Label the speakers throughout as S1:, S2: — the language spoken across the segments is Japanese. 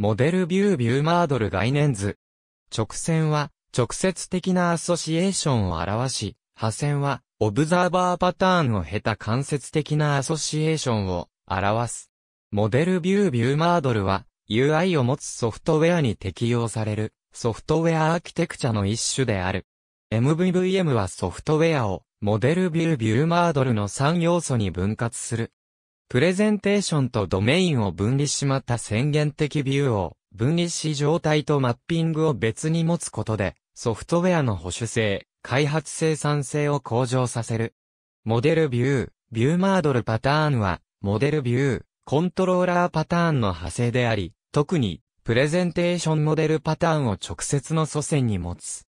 S1: モデルビュービューマードル概念図。直線は、直接的なアソシエーションを表し、破線は、オブザーバーパターンを経た間接的なアソシエーションを表す。モデルビュービューマードルは、UI を持つソフトウェアに適用される、ソフトウェアアーキテクチャの一種である。MVVM はソフトウェアを、モデルビュービューマードルの3要素に分割する。プレゼンテーションとドメインを分離しまった宣言的ビューを分離し状態とマッピングを別に持つことで、ソフトウェアの保守性、開発生産性を向上させる。モデルビュー、ビューマードルパターンは、モデルビュー、コントローラーパターンの派生であり、特に、プレゼンテーションモデルパターンを直接の祖先に持つ。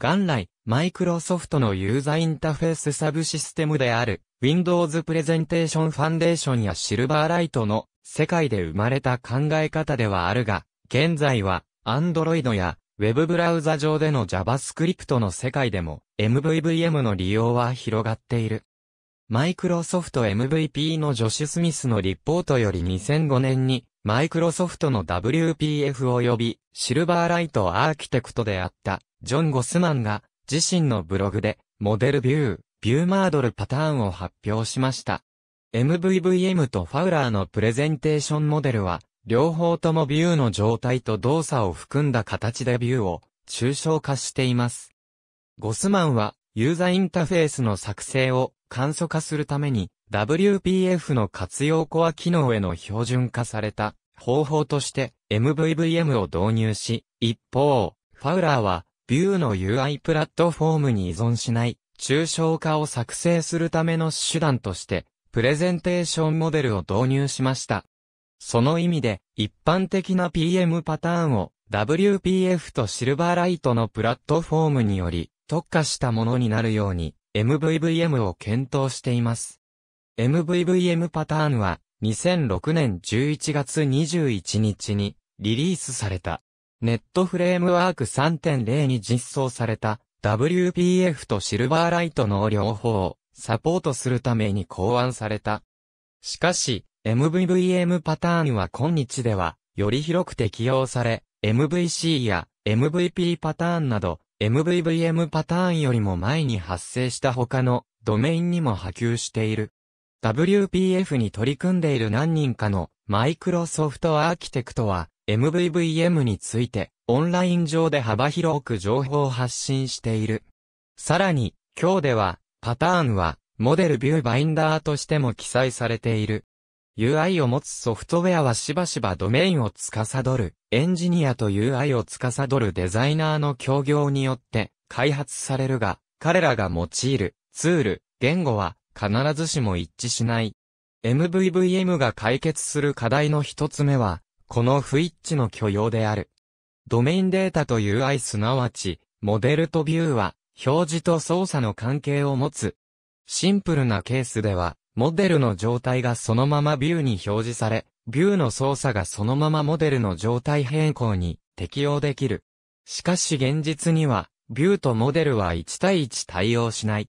S1: 元来、マイクロソフトのユーザーインターフェースサブシステムである、Windows プレゼンテーションファンデーションやシルバーライトの世界で生まれた考え方ではあるが、現在は Android や Web ブラウザ上での JavaScript の世界でも MVVM の利用は広がっている。マイクロソフト MVP のジョシュ・スミスのリポートより2005年にマイクロソフトの WPF 及びシルバーライトアーキテクトであったジョン・ゴスマンが自身のブログでモデルビュービューマードルパターンを発表しました。MVVM とファウラーのプレゼンテーションモデルは、両方ともビューの状態と動作を含んだ形でビューを抽象化しています。ゴスマンは、ユーザインターフェースの作成を簡素化するために、WPF の活用コア機能への標準化された方法として MVVM を導入し、一方、ファウラーは、ビューの UI プラットフォームに依存しない抽象化を作成するための手段として、プレゼンテーションモデルを導入しました。その意味で、一般的な PM パターンを WPF とシルバーライトのプラットフォームにより特化したものになるように MVVM を検討しています。MVVM パターンは2006年11月21日にリリースされたネットフレームワーク3.0に実装された WPF とシルバーライトの両方をサポートするために考案された。しかし、MVVM パターンは今日では、より広く適用され、MVC や MVP パターンなど、MVVM パターンよりも前に発生した他のドメインにも波及している。WPF に取り組んでいる何人かのマイクロソフトアーキテクトは MVVM についてオンライン上で幅広く情報を発信している。さらに、今日では、パターンは、モデルビューバインダーとしても記載されている。UI を持つソフトウェアはしばしばドメインを司る、エンジニアと UI を司るデザイナーの協業によって開発されるが、彼らが用いるツール、言語は必ずしも一致しない。MVVM が解決する課題の一つ目は、この不一致の許容である。ドメインデータという i すなわち、モデルとビューは、表示と操作の関係を持つ。シンプルなケースでは、モデルの状態がそのままビューに表示され、ビューの操作がそのままモデルの状態変更に適用できる。しかし現実には、ビューとモデルは1対1対応しない。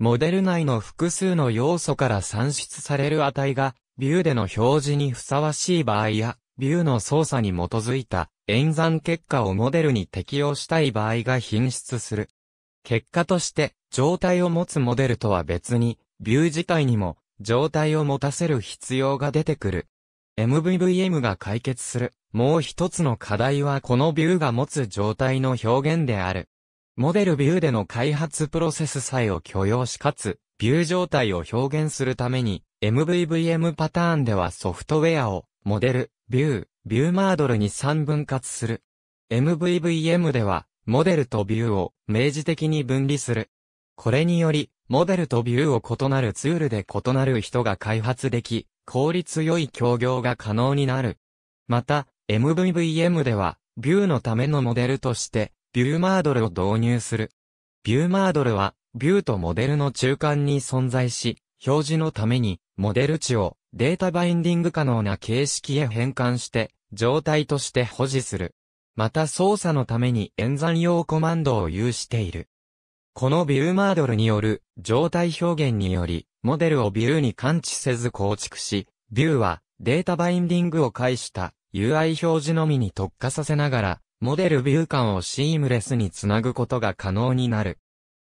S1: モデル内の複数の要素から算出される値が、ビューでの表示にふさわしい場合や、ビューの操作に基づいた演算結果をモデルに適用したい場合が品質する。結果として、状態を持つモデルとは別に、ビュー自体にも、状態を持たせる必要が出てくる。MVVM が解決する、もう一つの課題はこのビューが持つ状態の表現である。モデルビューでの開発プロセスさえを許容しかつ、ビュー状態を表現するために、MVVM パターンではソフトウェアをモデル、ビュー、ビューマードルに3分割する。MVVM では、モデルとビューを明示的に分離する。これにより、モデルとビューを異なるツールで異なる人が開発でき、効率良い協業が可能になる。また、MVVM では、ビューのためのモデルとして、ビューマードルを導入する。ビューマードルは、ビューとモデルの中間に存在し、表示のために、モデル値をデータバインディング可能な形式へ変換して、状態として保持する。また操作のために演算用コマンドを有している。このビューマードルによる状態表現により、モデルをビューに感知せず構築し、ビューはデータバインディングを介した UI 表示のみに特化させながら、モデルビュー感をシームレスにつなぐことが可能になる。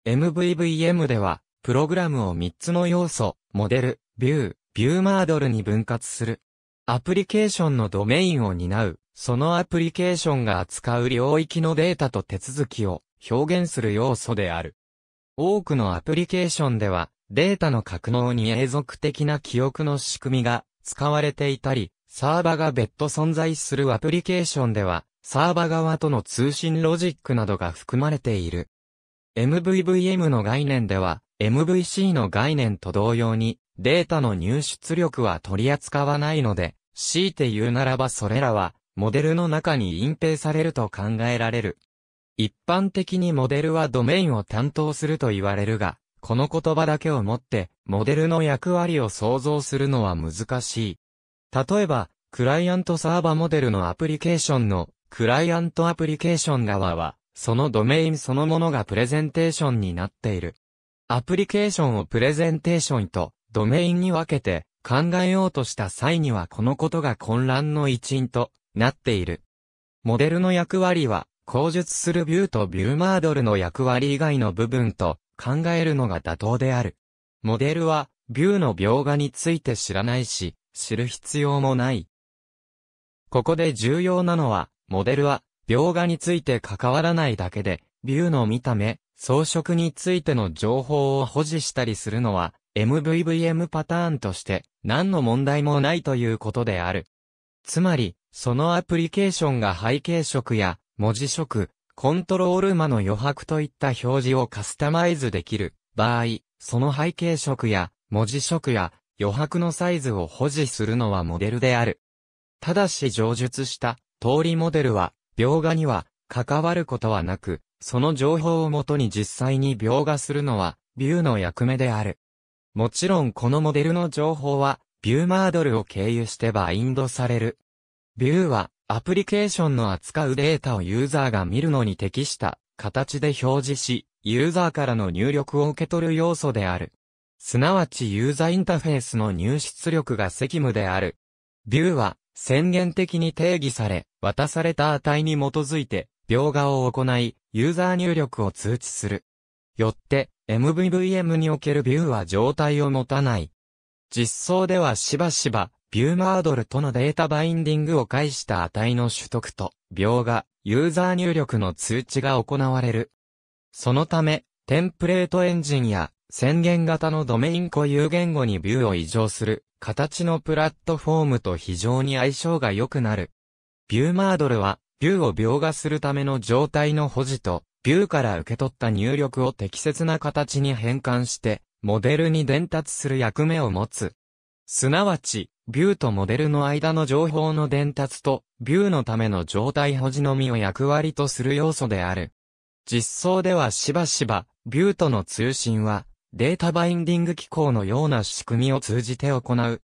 S1: MVVM では、プログラムを3つの要素、モデル、ビュー、ビューマードルに分割する。アプリケーションのドメインを担う、そのアプリケーションが扱う領域のデータと手続きを表現する要素である。多くのアプリケーションでは、データの格納に永続的な記憶の仕組みが使われていたり、サーバが別途存在するアプリケーションでは、サーバ側との通信ロジックなどが含まれている。MVVM の概念では、MVC の概念と同様に、データの入出力は取り扱わないので、強いて言うならばそれらは、モデルの中に隠蔽されると考えられる。一般的にモデルはドメインを担当すると言われるが、この言葉だけをもって、モデルの役割を想像するのは難しい。例えば、クライアントサーバモデルのアプリケーションの、クライアントアプリケーション側は、そのドメインそのものがプレゼンテーションになっている。アプリケーションをプレゼンテーションとドメインに分けて考えようとした際にはこのことが混乱の一因となっている。モデルの役割は、口述するビューとビューマードルの役割以外の部分と考えるのが妥当である。モデルは、ビューの描画について知らないし、知る必要もない。ここで重要なのは、モデルは、描画について関わらないだけで、ビューの見た目、装飾についての情報を保持したりするのは、MVVM パターンとして何の問題もないということである。つまり、そのアプリケーションが背景色や文字色、コントロール間の余白といった表示をカスタマイズできる場合、その背景色や文字色や余白のサイズを保持するのはモデルである。ただし上述した通りモデルは描画には関わることはなく、その情報をもとに実際に描画するのは、ビューの役目である。もちろんこのモデルの情報は、ビューマードルを経由してバインドされる。ビューは、アプリケーションの扱うデータをユーザーが見るのに適した形で表示し、ユーザーからの入力を受け取る要素である。すなわちユーザーインターフェースの入出力が責務である。ビューは宣言的に定義され、渡された値に基づいて、描画を行い、ユーザー入力を通知する。よって、MVVM におけるビューは状態を持たない。実装ではしばしば、ビューマードルとのデータバインディングを介した値の取得と、描画、ユーザー入力の通知が行われる。そのため、テンプレートエンジンや宣言型のドメイン固有言語にビューを移乗する形のプラットフォームと非常に相性が良くなる。ビューマードルはビューを描画するための状態の保持と、ビューから受け取った入力を適切な形に変換して、モデルに伝達する役目を持つ。すなわち、ビューとモデルの間の情報の伝達と、ビューのための状態保持のみを役割とする要素である。実装ではしばしば、ビューとの通信は、データバインディング機構のような仕組みを通じて行う。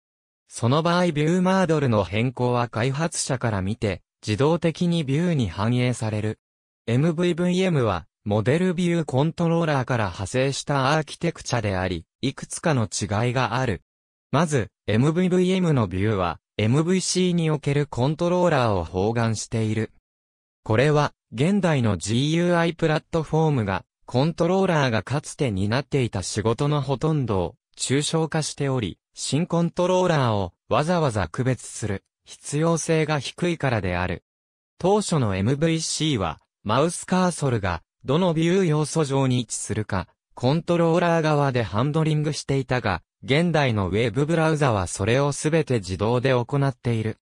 S1: その場合ビューマードルの変更は開発者から見て、自動的にビューに反映される。MVVM は、モデルビューコントローラーから派生したアーキテクチャであり、いくつかの違いがある。まず、MVVM のビューは、MVC におけるコントローラーを包含している。これは、現代の GUI プラットフォームが、コントローラーがかつて担っていた仕事のほとんどを、抽象化しており、新コントローラーをわざわざ区別する必要性が低いからである。当初の MVC は、マウスカーソルが、どのビュー要素上に位置するか、コントローラー側でハンドリングしていたが、現代のウェブブラウザはそれをすべて自動で行っている。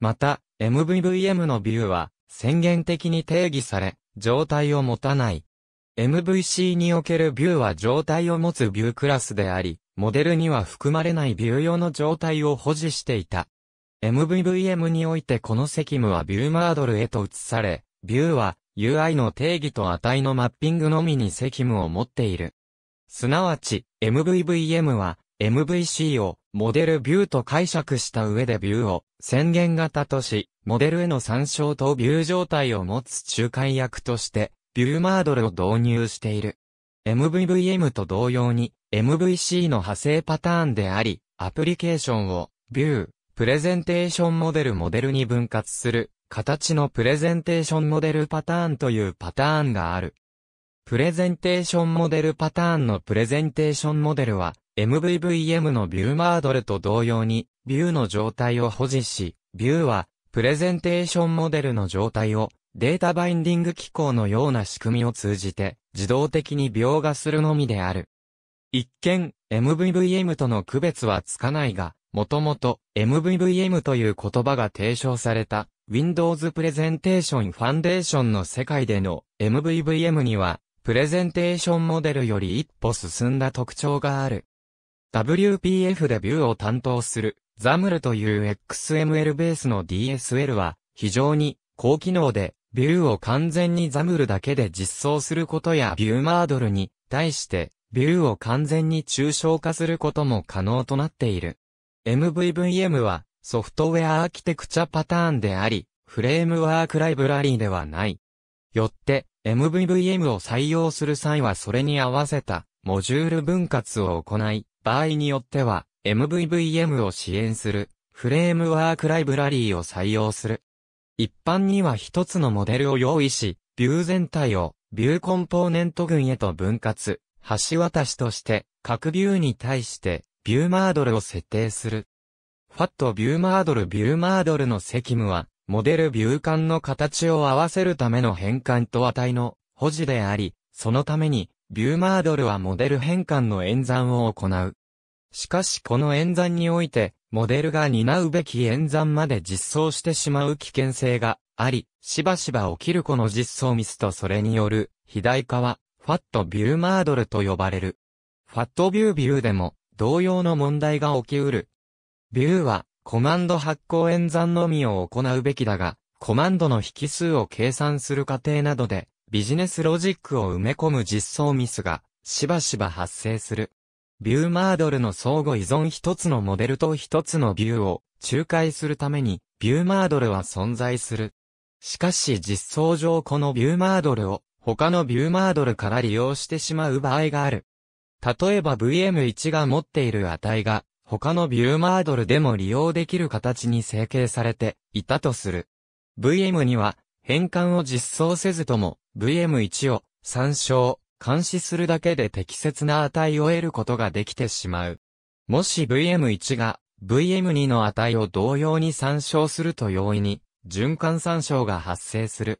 S1: また、MVVM のビューは、宣言的に定義され、状態を持たない。MVC におけるビューは状態を持つビュークラスであり、モデルには含まれないビュー用の状態を保持していた。MVVM においてこの責務はビューマードルへと移され、ビューは UI の定義と値のマッピングのみに責務を持っている。すなわち、MVVM は MVC をモデルビューと解釈した上でビューを宣言型とし、モデルへの参照とビュー状態を持つ仲介役として、ビューマードルを導入している。MVVM と同様に、MVC の派生パターンであり、アプリケーションを、ビュー、プレゼンテーションモデルモデルに分割する、形のプレゼンテーションモデルパターンというパターンがある。プレゼンテーションモデルパターンのプレゼンテーションモデルは、MVVM のビューマードルと同様に、ビューの状態を保持し、ビューは、プレゼンテーションモデルの状態を、データバインディング機構のような仕組みを通じて、自動的に描画するのみである。一見、MVVM との区別はつかないが、もともと MVVM という言葉が提唱された Windows プレゼンテーションファンデーションの世界での MVVM にはプレゼンテーションモデルより一歩進んだ特徴がある。WPF でビューを担当する ZAML という XML ベースの DSL は非常に高機能でビューを完全に ZAML だけで実装することやビューマードルに対してビューを完全に抽象化することも可能となっている。MVVM はソフトウェアアーキテクチャパターンであり、フレームワークライブラリーではない。よって、MVVM を採用する際はそれに合わせたモジュール分割を行い、場合によっては MVVM を支援するフレームワークライブラリーを採用する。一般には一つのモデルを用意し、ビュー全体をビューコンポーネント群へと分割、橋渡しとして、各ビューに対してビューマードルを設定する。ファットビューマードルビューマードルの責務は、モデルビュー管の形を合わせるための変換と値の保持であり、そのために、ビューマードルはモデル変換の演算を行う。しかしこの演算において、モデルが担うべき演算まで実装してしまう危険性があり、しばしば起きるこの実装ミスとそれによる肥大化は、ファットビューマードルと呼ばれる。ファットビュービューでも、同様の問題が起きうる。ビューは、コマンド発行演算のみを行うべきだが、コマンドの引数を計算する過程などで、ビジネスロジックを埋め込む実装ミスが、しばしば発生する。ビューマードルの相互依存一つのモデルと一つのビューを仲介するために、ビューマードルは存在する。しかし実装上このビューマードルを他のビューマードルから利用してしまう場合がある。例えば VM1 が持っている値が、他のビューマードルでも利用できる形に成形されていたとする。VM には変換を実装せずとも VM1 を参照、監視するだけで適切な値を得ることができてしまう。もし VM1 が VM2 の値を同様に参照すると容易に循環参照が発生する。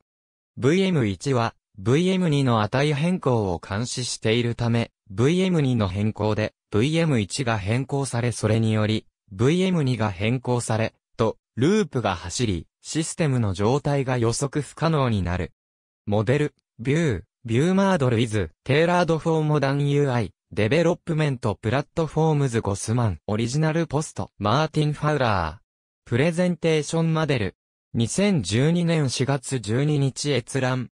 S1: VM1 は VM2 の値変更を監視しているため、VM2 の変更で VM1 が変更されそれにより VM2 が変更されとループが走りシステムの状態が予測不可能になる。モデル、ビュー、ビューマードルイズ、テーラードフォーモダン UI、デベロップメントプラットフォームズゴスマン、オリジナルポスト、マーティン・ファウラー。プレゼンテーションモデル。2012年4月12日閲覧。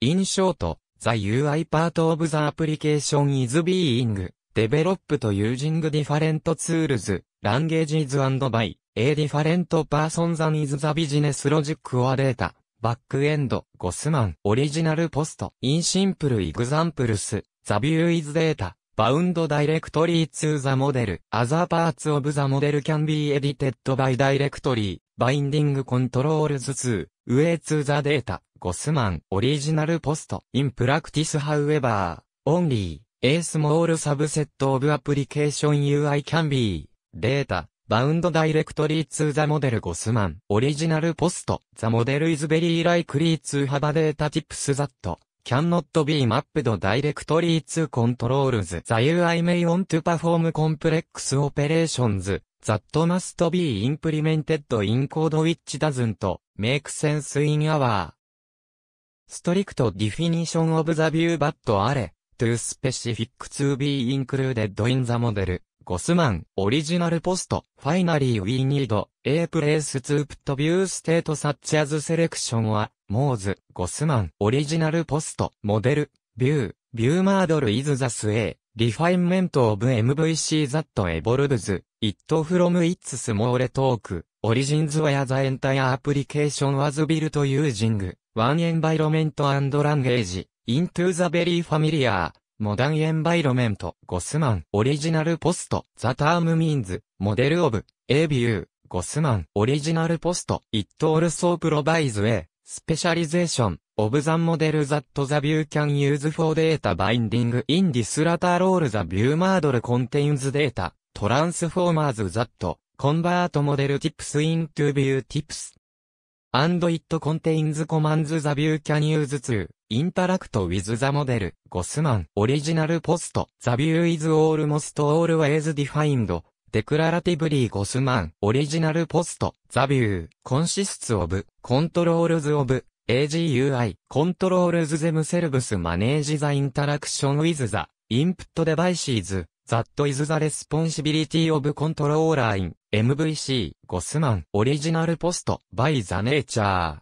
S1: 印象と、The UI part of the application is being developed using different tools, languages and by a different person than is the business logic or data. バックエンド、ゴスマン、オリジナルポスト、インシンプルイグザンプルス、ザビューイズデータ、バウンドダイレクトリーツーザモデル、アザーパーツオブザモデルキャンビーエディテッドバイダイレクトリー、バインディングコントロールズ2、ウェイツーザデータ。ゴスマン、オリジナルポスト、インプラクティスハウエバー、オンリー、エースモールサブセットオブアプリケーション UI キャンビー、データ、バウンドダイレクトリーツーザモデルゴスマン、オリジナルポスト、ザモデルイズベリーライクリーツーハバデータティップスザット、can not be mapped directly to controls the UI may want to perform complex operations that must be implemented in code which doesn't make sense in our strict definition of the view but are, too specific to be included in the model. ゴスマン、オリジナルポスト、ファイナリー we need, a place to put view state such as selection は、モーズ、ゴスマン、オリジナルポスト、モデル、ビュー、ビューマードル is the way, refinement of MVC that evolves, it from its small talk, origins where the entire application was built using One Environment and Language, Into the Very Familiar, Modern Environment, Gossman, Original p o s The t Term Means, Model of, A View, Gossman, Original Post, It also provides a, Specialization, of the model that the view can use for data binding in this latter role the view model contains data, transformers that, convert model tips into view tips. and it contains commands t h e view can use to interact with the model. Gossman original post the view is almost always defined declaratively Gossman original post the view consists of controls of AGUI controls themselves manage the interaction with the input devices that is the responsibility of controller in MVC、ゴスマン、オリジナルポスト、バイザネーチャー。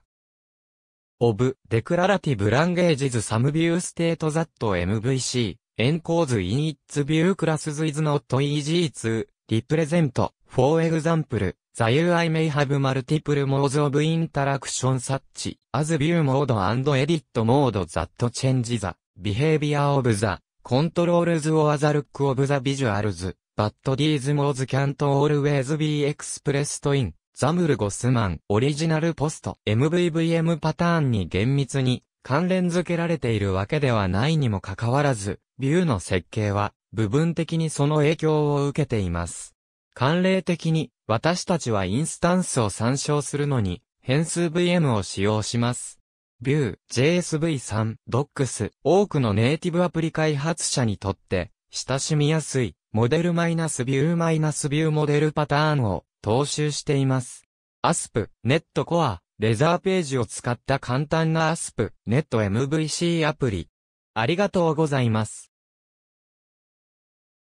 S1: of, declarative languages some view state that MVC, encodes in its view classes is not easy to, represent, for example, the UI may have multiple modes of interaction such, as view mode and edit mode that change the, behavior of the, controls or the look of the visuals. But these modes can't always be expressed in ザムルゴスマンオリジナルポスト MVVM パターンに厳密に関連付けられているわけではないにもかかわらず、ビューの設計は部分的にその影響を受けています。慣例的に私たちはインスタンスを参照するのに変数 VM を使用します。ビュー、JSV3、DOCS、多くのネイティブアプリ開発者にとって親しみやすいモデルマイナスビューマイナスビューモデルパターンを踏襲しています。ASP、ネットコア、レザーページを使った簡単な ASP、ネット MVC アプリ。ありがとうございます。